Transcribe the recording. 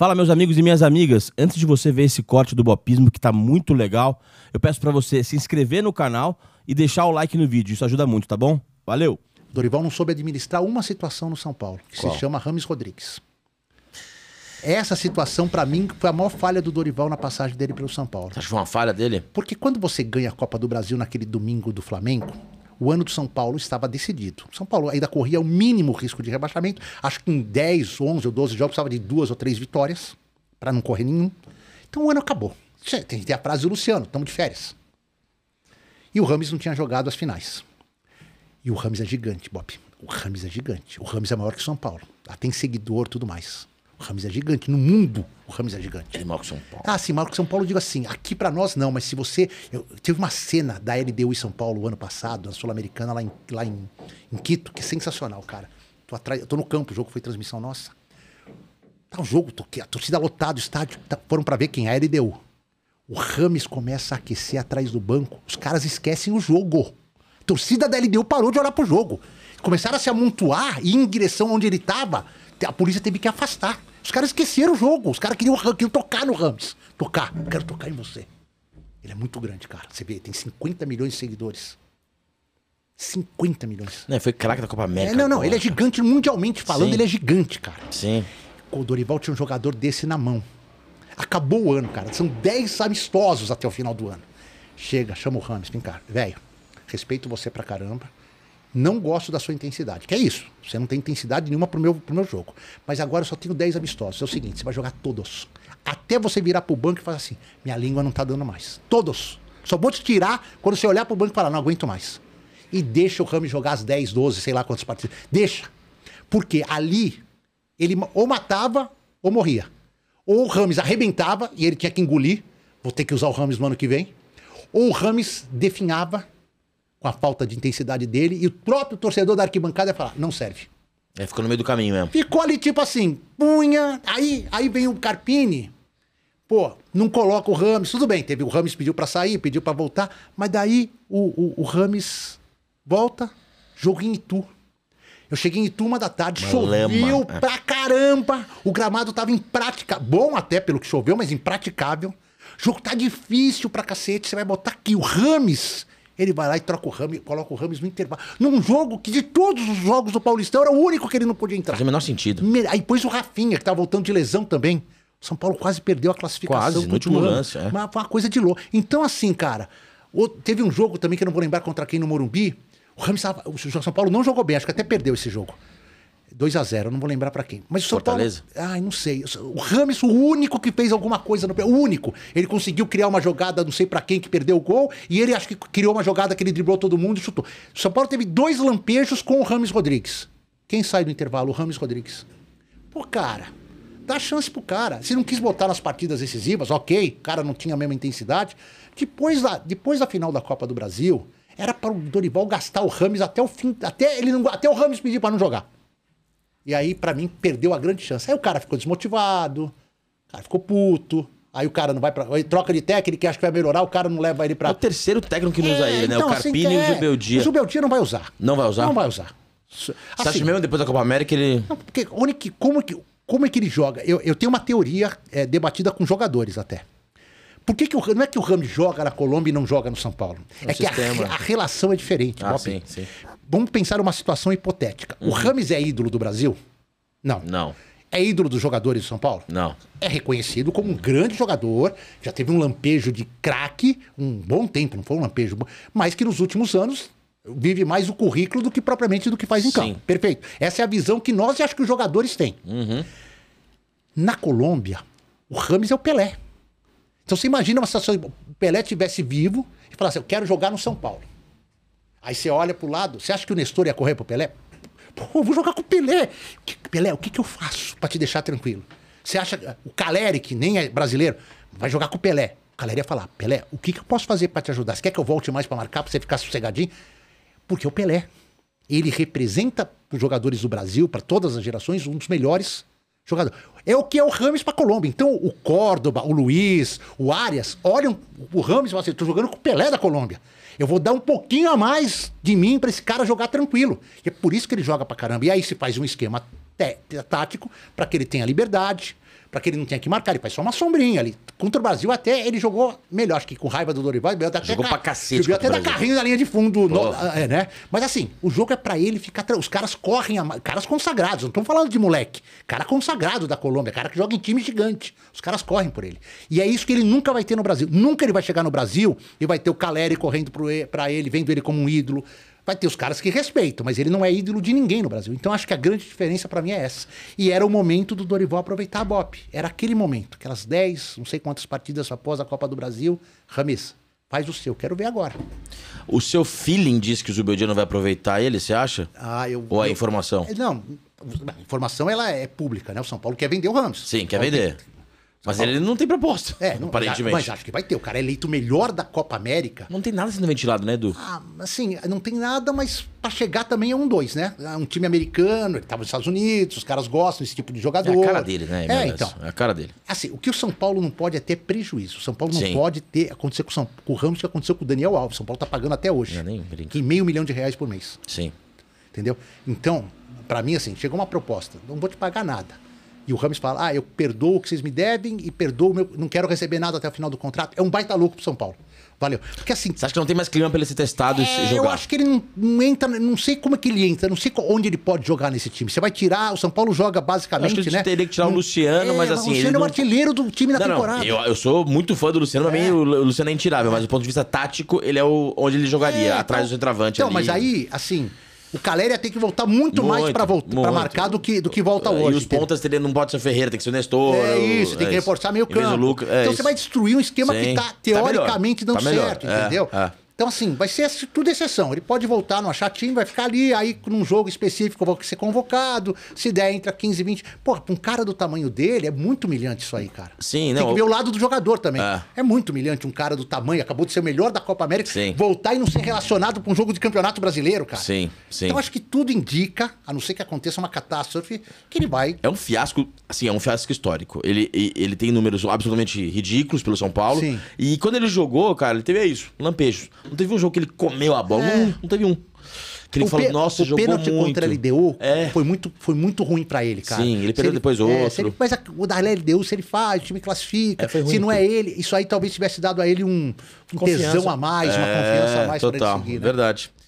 Fala, meus amigos e minhas amigas. Antes de você ver esse corte do Bopismo, que está muito legal, eu peço para você se inscrever no canal e deixar o like no vídeo. Isso ajuda muito, tá bom? Valeu! Dorival não soube administrar uma situação no São Paulo, que Qual? se chama Rames Rodrigues. Essa situação, para mim, foi a maior falha do Dorival na passagem dele pelo São Paulo. Acho que foi uma falha dele? Porque quando você ganha a Copa do Brasil naquele domingo do Flamengo, o ano do São Paulo estava decidido. São Paulo ainda corria o mínimo risco de rebaixamento. Acho que em 10, 11 ou 12 jogos precisava de duas ou três vitórias para não correr nenhum. Então o ano acabou. Tem que ter a frase do Luciano, estamos de férias. E o Rames não tinha jogado as finais. E o Rames é gigante, Bob. O Rames é gigante. O Rames é maior que o São Paulo. Lá tem seguidor tudo mais. O Ramos é gigante. No mundo, o Ramos é gigante. Ele é marca o São Paulo. Ah, sim, marca o São Paulo. Eu digo assim, aqui para nós não, mas se você... Eu, teve uma cena da LDU em São Paulo ano passado, na Sul-Americana, lá, em, lá em, em Quito, que é sensacional, cara. Tô, atrás, tô no campo, o jogo foi transmissão nossa. Tá o jogo, tô, a torcida lotada, o estádio. Tá, foram para ver quem é a LDU. O Rames começa a aquecer atrás do banco. Os caras esquecem o jogo. A torcida da LDU parou de olhar pro jogo. Começaram a se amontoar e ir em direção onde ele tava. A polícia teve que afastar. Os caras esqueceram o jogo. Os caras queriam, queriam tocar no Rams. Tocar. Quero tocar em você. Ele é muito grande, cara. Você vê, tem 50 milhões de seguidores. 50 milhões. Não, foi craque da Copa é, América. É, não, não. Ele é gigante mundialmente falando, Sim. ele é gigante, cara. Sim. O Dorival tinha um jogador desse na mão. Acabou o ano, cara. São 10 amistosos até o final do ano. Chega, chama o Rams, vem cá. Velho, respeito você pra caramba. Não gosto da sua intensidade. Que é isso. Você não tem intensidade nenhuma pro meu, pro meu jogo. Mas agora eu só tenho 10 amistosos. É o seguinte, você vai jogar todos. Até você virar pro banco e falar assim, minha língua não tá dando mais. Todos. Só vou te tirar quando você olhar pro banco e falar, não aguento mais. E deixa o Rames jogar as 10, 12, sei lá quantas partidas. Deixa. Porque ali, ele ou matava ou morria. Ou o Rames arrebentava e ele tinha que engolir. Vou ter que usar o Rames no ano que vem. Ou o Rames definhava com a falta de intensidade dele, e o próprio torcedor da arquibancada ia falar: não serve. É, ficou no meio do caminho mesmo. Ficou ali tipo assim, punha. Aí, aí vem o Carpini, pô, não coloca o Rames. Tudo bem, teve o Rames pediu para sair, pediu para voltar, mas daí o, o, o Rames volta, jogo em Itu. Eu cheguei em Itu uma da tarde, uma choveu é. pra caramba. O gramado tava impraticável. Bom até pelo que choveu, mas impraticável. O jogo tá difícil pra cacete. Você vai botar aqui o Rames ele vai lá e troca o Rames, coloca o Rames no intervalo. Num jogo que de todos os jogos do Paulistão era o único que ele não podia entrar. Fazia o menor sentido. Aí pôs o Rafinha, que estava voltando de lesão também. O São Paulo quase perdeu a classificação. Quase, no último lance. É. Mas uma coisa de louco. Então, assim, cara, teve um jogo também que eu não vou lembrar contra quem no Morumbi. O Rames, o São Paulo não jogou bem, acho que até perdeu esse jogo. 2 a 0 não vou lembrar para quem. Mas o São Fortaleza? Paulo. Ah, não sei. O Rames, o único que fez alguma coisa no. O único. Ele conseguiu criar uma jogada, não sei para quem, que perdeu o gol. E ele acho que criou uma jogada que ele driblou todo mundo e chutou. O São Paulo teve dois lampejos com o Rames Rodrigues. Quem sai do intervalo? O Rames Rodrigues. Pô, cara, dá chance pro cara. Se não quis botar nas partidas decisivas, ok, o cara não tinha a mesma intensidade. Depois da, depois da final da Copa do Brasil, era para o Dorival gastar o Rames até o fim. Até, ele não, até o Rames pedir para não jogar. E aí, para mim, perdeu a grande chance. Aí o cara ficou desmotivado, o cara ficou puto. Aí o cara não vai pra. Aí troca de técnico, acho que vai melhorar, o cara não leva ele pra. É o terceiro técnico que não usa é, ele, né? Então, o assim, Carpini assim, e o é, Zubeldia. O Zubeldia não vai usar. Não vai usar? Não vai usar. Assim, Você acha mesmo depois da Copa América ele. Não, porque como, que, como é que ele joga? Eu, eu tenho uma teoria é, debatida com jogadores até. Por que, que o, não é que o Ramos joga na Colômbia e não joga no São Paulo? É o é sistema. que a, a, relação é diferente. Ah, sim, sim. Vamos pensar uma situação hipotética. Uhum. O Rames é ídolo do Brasil? Não. Não. É ídolo dos jogadores do São Paulo? Não. É reconhecido como um grande jogador, já teve um lampejo de craque, um bom tempo, não foi um lampejo mas que nos últimos anos vive mais o currículo do que propriamente do que faz em Sim. campo. Perfeito. Essa é a visão que nós e acho que os jogadores têm. Uhum. Na Colômbia, o Rames é o Pelé. Então você imagina uma situação. O Pelé estivesse vivo e falasse, eu quero jogar no São Paulo. Aí você olha pro lado, você acha que o Nestor ia correr pro Pelé? Pô, vou jogar com o Pelé. Pelé, o que, que eu faço para te deixar tranquilo? Você acha. O Caleri, que nem é brasileiro, vai jogar com o Pelé. O Caleri ia falar: Pelé, o que, que eu posso fazer para te ajudar? Você quer que eu volte mais para marcar, para você ficar sossegadinho? Porque o Pelé, ele representa os jogadores do Brasil, para todas as gerações, um dos melhores jogador. É o que é o Rames para Colômbia. Então, o Córdoba, o Luiz, o Arias, olham o Rames e falam assim: tô jogando com o Pelé da Colômbia. Eu vou dar um pouquinho a mais de mim para esse cara jogar tranquilo. E é por isso que ele joga para caramba. E aí se faz um esquema tático para que ele tenha liberdade, para que ele não tenha que marcar. Ele faz só uma sombrinha ali. Contra o Brasil até ele jogou melhor, acho que com raiva do Dorival. Ele até jogou ca... pra cacete. Subiu até da carrinho na linha de fundo. No... É, né? Mas assim, o jogo é para ele ficar. Os caras correm, a... caras consagrados, não estamos falando de moleque. Cara consagrado da Colômbia, cara que joga em time gigante. Os caras correm por ele. E é isso que ele nunca vai ter no Brasil. Nunca ele vai chegar no Brasil e vai ter o Caleri correndo para ele, vendo ele como um ídolo. Vai ter os caras que respeitam, mas ele não é ídolo de ninguém no Brasil. Então acho que a grande diferença para mim é essa. E era o momento do Dorival aproveitar a BOP. Era aquele momento, aquelas 10, não sei quantas partidas após a Copa do Brasil. Ramis, faz o seu, quero ver agora. O seu feeling diz que o Zubeldia vai aproveitar ele, você acha? Ah, eu, Ou a é eu, informação? É, não, a informação ela é pública, né? O São Paulo quer vender o Ramos. Sim, quer vender. Mas ele não tem proposta. É, não, aparentemente. Mas acho que vai ter. O cara é eleito melhor da Copa América. Não tem nada sendo ventilado, né, Edu? Ah, assim, não tem nada, mas para chegar também é um dois, né? É um time americano, ele tava nos Estados Unidos, os caras gostam desse tipo de jogador. É a cara dele, né? É, então. É a cara dele. Assim, o que o São Paulo não pode é ter prejuízo. O São Paulo não Sim. pode ter acontecer com, São, com o Ramos que aconteceu com o Daniel Alves. O São Paulo tá pagando até hoje. Não, nem brinca. Em meio milhão de reais por mês. Sim. Entendeu? Então, para mim, assim, chegou uma proposta. Não vou te pagar nada e o Ramos fala: ah, eu perdoo o que vocês me devem e perdoo meu. Não quero receber nada até o final do contrato. É um baita louco pro São Paulo. Valeu. Porque assim. Você acha que não tem mais clima para ele ser testado é, e jogar? Eu acho que ele não, não, entra. Não sei como é que ele entra, não sei onde ele pode jogar nesse time. Você vai tirar. O São Paulo joga basicamente. Eu acho que né? teria que tirar o Luciano, é, mas assim. O Luciano é o não... artilheiro do time na não, temporada. Não, eu, eu, sou muito fã do Luciano, mas é. o Luciano é intirável, mas do ponto de vista tático, ele é o, onde ele jogaria, é, atrás então, do centroavante. Então, mas aí, assim. O Caleri tem que voltar muito, muito mais para marcar do que, do que volta hoje. E os pontas teriam, não pode ser Ferreira, tem que ser o Nestor. É isso, tem que é reforçar meio campo. Lucas, é então você vai destruir um esquema Sim. que está tá teoricamente tá dando tá certo, é, entendeu? É. Então, assim, vai ser tudo exceção. Ele pode voltar no Achatinho, vai ficar ali, aí num jogo específico vai ser convocado, se der entra 15, 20. Pô, pra um cara do tamanho dele, é muito humilhante isso aí, cara. Sim, não. Tem que ver o lado do jogador também. Ah. É muito humilhante um cara do tamanho, acabou de ser o melhor da Copa América, sim. voltar e não ser relacionado com um jogo de campeonato brasileiro, cara. Sim, sim. Então, acho que tudo indica, a não ser que aconteça uma catástrofe, que ele vai. É um fiasco, assim, é um fiasco histórico. Ele, ele tem números absolutamente ridículos pelo São Paulo. Sim. E quando ele jogou, cara, ele teve é isso, lampejos. Não teve um jogo que ele comeu a bola. É. Não, não teve um. Que ele o falou, nossa, o jogou pênalti muito. contra a LDU é. foi, muito, foi muito ruim pra ele, cara. Sim, ele perdeu depois é, outro. É, ele, mas a, o da LDU, se ele faz, o time classifica. É, se não é ele, isso aí talvez tivesse dado a ele um, um tesão a mais, uma é, confiança a mais total, pra ele seguir, é né? Verdade.